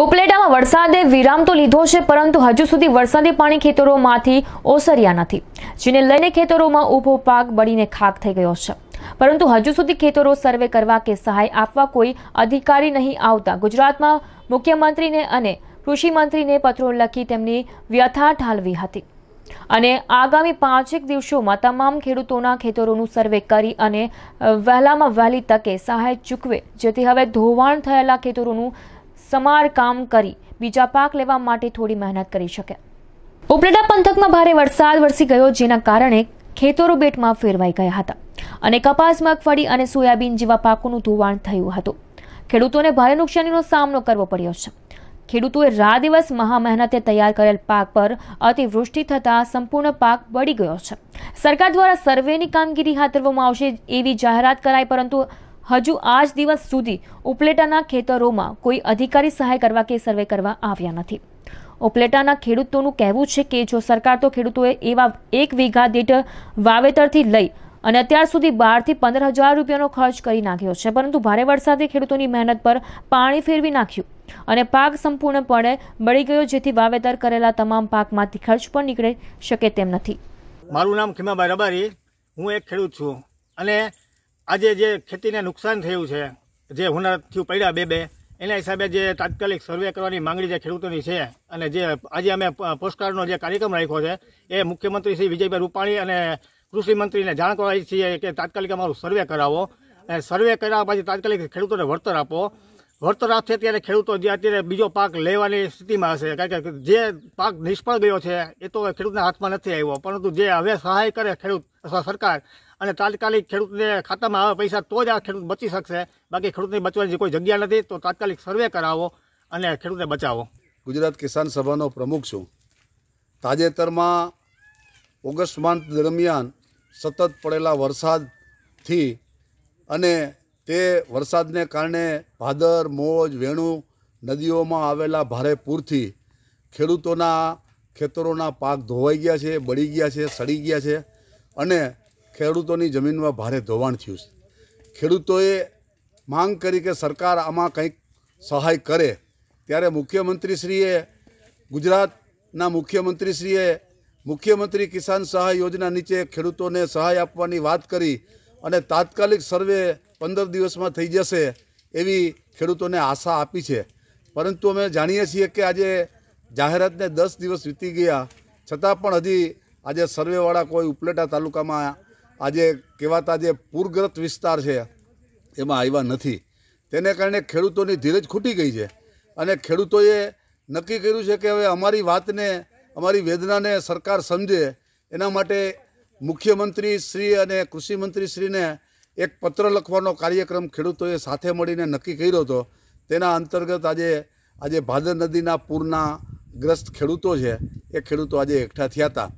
ઉપલેટામાં વરસાદે વિરામ તો લીધો છે પરંતુ હજુ સુધી વરસાદી પાણી ખેતરોમાંથી ઓસર્યા નથી જેને લઈને ખેતરોમાં ઊભો પાક બળીને ખાક થઈ ગયો છે પરંતુ હજુ સુધી ખેતરો સર્વે કરવા કે સહાય આપવા કોઈ અધિકારી નહીં આવતા ગુજરાતમાં મુખ્યમંત્રીને અને કૃષિમંત્રીને પત્રો લખી તેમની વ્યથા ઠાલવી હતી અને આગામી પાંચેક દિવસોમાં તમામ ખેડૂતોના ખેતરોનું સર્વે કરી અને વહેલામાં વહેલી તકે સહાય ચૂકવે જેથી હવે ધોવાણ થયેલા ખેતરોનું સમારકામ કરી બીજા પાક લેવા માટે થોડી મહેનત કરી શકે ઉપલેટા પંથકમાં ભારે વરસાદ વરસી ગયો જેના કારણે ખેતરો બેટમાં ફેરવાઈ ગયા હતા અને કપાસ મગફળી અને સોયાબીન જેવા પાકોનું ધોવાણ થયું હતું ખેડૂતોને ભારે નુકસાનીનો સામનો કરવો પડ્યો છે ખેડૂતોએ રા દિવસ મહામહેનતે તૈયાર કરેલ પાક પર અતિવૃષ્ટિ થતાં સંપૂર્ણ પાક બળી ગયો છે સરકાર દ્વારા સર્વેની કામગીરી હાથ ધરવામાં આવશે એવી જાહેરાત કરાઈ પરંતુ હજુ આજ દિવસ સુધી ઉપલેટાના ખેતરોમાં કોઈ અધિકારી સહાય કરવા કે સર્વે કરવા આવ્યા નથી ઉપલેટાના ખેડૂતોનું કહેવું છે કે જો સરકાર તો ખેડૂતોએ એવા એક વીઘા દીઠ વાવેતરથી લઈ અને અત્યાર સુધી બારથી પંદર હજાર રૂપિયાનો ખર્ચ કરી નાખ્યો છે પરંતુ ભારે વરસાદે ખેડૂતોની મહેનત પર પાણી ફેરવી નાખ્યું અને પાક સંપૂર્ણપણે બળી ગયો જેથી વાવેતર કરેલા તમામ પાકમાંથી ખર્ચ પણ નીકળી શકે તેમ નથી મારું નામ ખીમાભાઈ રબારી હું એક ખેડૂત છું અને આજે જે ખેતીને નુકસાન થયું છે જે હુનારથી પડ્યા બે બે એના હિસાબે જે તાત્કાલિક સર્વે કરવાની માંગણી જે ખેડૂતોની છે અને જે આજે અમે પોસ્ટકાર્ડનો જે કાર્યક્રમ રાખ્યો છે એ મુખ્યમંત્રી શ્રી વિજયભાઈ રૂપાણી અને કૃષિમંત્રીને જાણ કરવા છીએ કે તાત્કાલિક અમારું સર્વે કરાવો અને સર્વે કર્યા પછી તાત્કાલિક ખેડૂતોને વળતર આપો વળતર આપશે ત્યારે ખેડૂતો જે અત્યારે બીજો પાક લેવાની સ્થિતિમાં હશે કારણ કે જે પાક નિષ્ફળ ગયો છે એ તો ખેડૂતના હાથમાં નથી આવ્યો પરંતુ જે હવે સહાય કરે ખેડૂત અથવા સરકાર અને તાત્કાલિક ખેડૂતને ખાતામાં આવે પૈસા તો જ આ ખેડૂત બચી શકશે બાકી ખેડૂતને બચવાની કોઈ જગ્યા નથી તો તાત્કાલિક સર્વે કરાવો અને ખેડૂતને બચાવો ગુજરાત કિસાન સભાનો પ્રમુખ છું તાજેતરમાં ઓગસ્ટ મંથ દરમિયાન સતત પડેલા વરસાદથી અને તે વરસાદને કારણે ભાદર મોજ વેણુ નદીઓમાં આવેલા ભારે પૂરથી ખેડૂતોના ખેતરોના પાક ધોવાઈ ગયા છે બળી ગયા છે સડી ગયા છે અને ખેડૂતોની જમીનમાં ભારે ધોવાણ થયું છે ખેડૂતોએ માંગ કરી કે સરકાર આમાં કંઈક સહાય કરે ત્યારે મુખ્યમંત્રીશ્રીએ ગુજરાતના મુખ્યમંત્રીશ્રીએ મુખ્યમંત્રી કિસાન સહાય યોજના નીચે ખેડૂતોને સહાય આપવાની વાત કરી અને તાત્કાલિક સર્વે પંદર દિવસમાં થઈ જશે એવી ખેડૂતોને આશા આપી છે પરંતુ અમે જાણીએ છીએ કે આજે જાહેરાતને દસ દિવસ વીતી ગયા છતાં પણ હજી આજે સર્વેવાળા કોઈ ઉપલેટા તાલુકામાં આજે કહેવાતા જે પૂરગ્રસ્ત વિસ્તાર છે એમાં આવ્યા નથી તેને કારણે ખેડૂતોની ધીરજ ખૂટી ગઈ છે અને ખેડૂતોએ નક્કી કર્યું છે કે હવે અમારી વાતને અમારી વેદનાને સરકાર સમજે એના માટે મુખ્યમંત્રી શ્રી અને કૃષિમંત્રી શ્રીને એક પત્ર લખવાનો કાર્યક્રમ ખેડૂતોએ સાથે મળીને નક્કી કર્યો હતો તેના અંતર્ગત આજે આજે ભાદર નદીના પૂરના ગ્રસ્ત ખેડૂતો છે એ ખેડૂતો આજે એકઠા થયા હતા